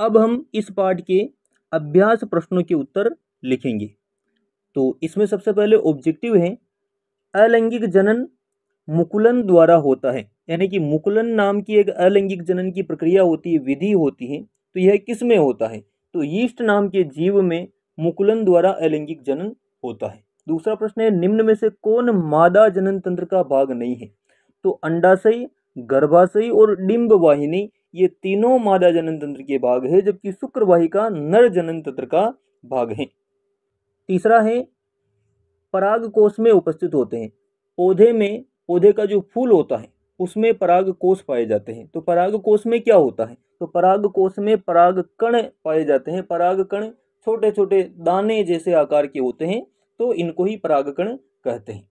अब हम इस पाठ के अभ्यास प्रश्नों के उत्तर लिखेंगे तो इसमें सबसे पहले ऑब्जेक्टिव है अलैंगिक जनन मुकुलन द्वारा होता है यानी कि मुकुलन नाम की एक अलैंगिक जनन की प्रक्रिया होती है विधि होती है तो यह किस में होता है तो यीस्ट नाम के जीव में मुकुलन द्वारा अलैंगिक जनन होता है दूसरा प्रश्न है निम्न में से कौन मादा जनन तंत्र का भाग नहीं है तो अंडाशय गर्भाशय और डिम्ब वाहिनी ये तीनों मादा जनन तंत्र के भाग है जबकि शुक्रवाहिका नर जनन तंत्र का भाग है तीसरा है पराग कोष में उपस्थित होते हैं पौधे में पौधे का जो फूल होता है उसमें पराग कोष पाए जाते हैं तो पराग कोष में क्या होता है तो पराग कोष में पराग कण पाए जाते हैं पराग कण छोटे छोटे दाने जैसे आकार के होते हैं तो इनको ही पराग कण कहते हैं